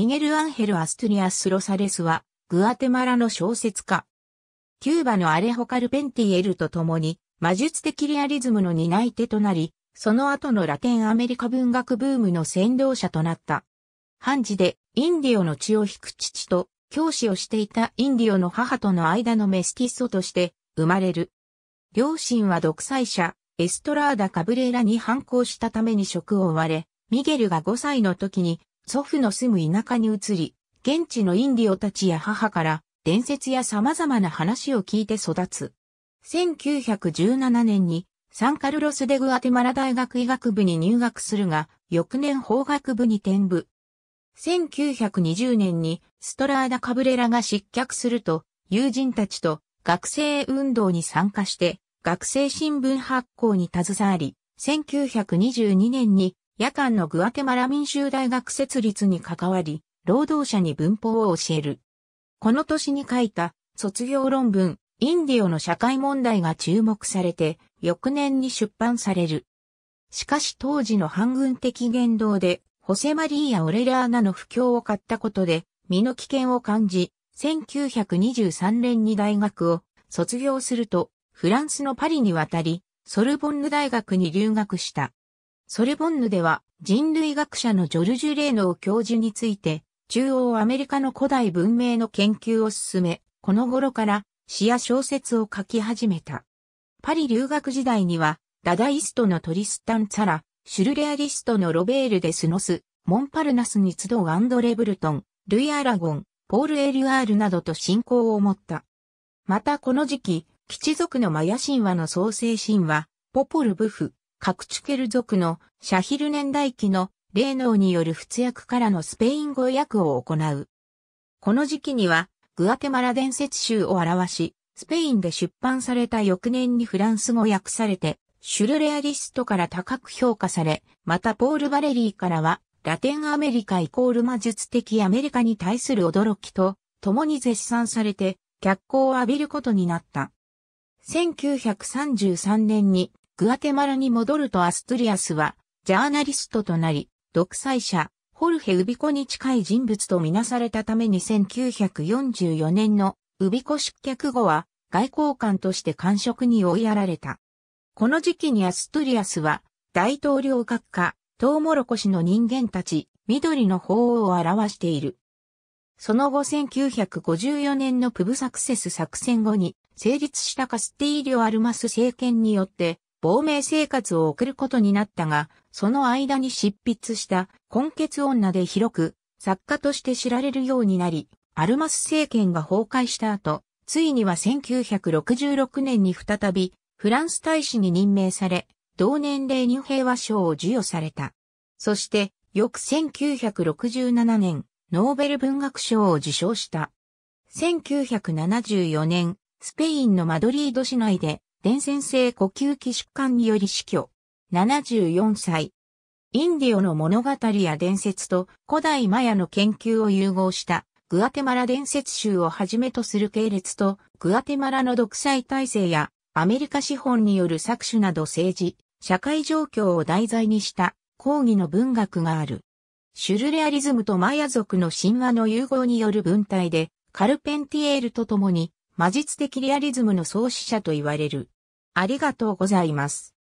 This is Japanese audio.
ミゲル・アンヘル・アストゥリアス・ロサレスは、グアテマラの小説家。キューバのアレホ・カルペンティエルと共に、魔術的リアリズムの担い手となり、その後のラテンアメリカ文学ブームの先導者となった。ハンジで、インディオの血を引く父と、教師をしていたインディオの母との間のメスティッソとして生まれる。両親は独裁者、エストラーダ・カブレーラに反抗したために職を追われ、ミゲルが5歳の時に祖父の住む田舎に移り、現地のインディオたちや母から伝説や様々な話を聞いて育つ。1917年にサンカルロス・デ・グアテマラ大学医学部に入学するが、翌年法学部に転部。1920年にストラーダ・カブレラが失脚すると、友人たちと学生運動に参加して、学生新聞発行に携わり、1922年に夜間のグアテマラ民衆大学設立に関わり、労働者に文法を教える。この年に書いた卒業論文、インディオの社会問題が注目されて、翌年に出版される。しかし当時の反軍的言動で、ホセマリーやオレラーナの不況を買ったことで、身の危険を感じ、1923年に大学を卒業すると、フランスのパリに渡り、ソルボンヌ大学に留学した。ソルボンヌでは人類学者のジョルジュ・レーノー教授について、中央アメリカの古代文明の研究を進め、この頃から詩や小説を書き始めた。パリ留学時代には、ダダイストのトリスタン・ツァラ、シュルレアリストのロベール・デスノス、モンパルナスに集うアンドレ・ブルトン、ルイ・アラゴン、ポール・エル・アールなどと信仰を持った。またこの時期、基地族のマヤ神話の創世神話、ポポル・ブフ、カクチュケル族のシャヒル年代記の霊能による仏訳からのスペイン語訳を行う。この時期には、グアテマラ伝説集を表し、スペインで出版された翌年にフランス語訳されて、シュルレアリストから高く評価され、またポール・バレリーからは、ラテンアメリカイコール魔術的アメリカに対する驚きと、共に絶賛されて、脚光を浴びることになった。1933年にグアテマラに戻るとアストリアスは、ジャーナリストとなり、独裁者、ホルヘ・ウビコに近い人物とみなされたために1944年のウビコ失脚後は、外交官として官職に追いやられた。この時期にアストリアスは、大統領閣下、トウモロコシの人間たち、緑の法を表している。その後1954年のプブサクセス作戦後に成立したカスティーリョ・アルマス政権によって亡命生活を送ることになったが、その間に執筆した根血女で広く作家として知られるようになり、アルマス政権が崩壊した後、ついには1966年に再びフランス大使に任命され、同年齢に平和賞を授与された。そして、翌1967年、ノーベル文学賞を受賞した。1974年、スペインのマドリード市内で伝染性呼吸器疾患により死去。74歳。インディオの物語や伝説と古代マヤの研究を融合したグアテマラ伝説集をはじめとする系列とグアテマラの独裁体制やアメリカ資本による搾取など政治、社会状況を題材にした講義の文学がある。シュルレアリズムとマヤ族の神話の融合による文体でカルペンティエールと共に魔術的リアリズムの創始者と言われる。ありがとうございます。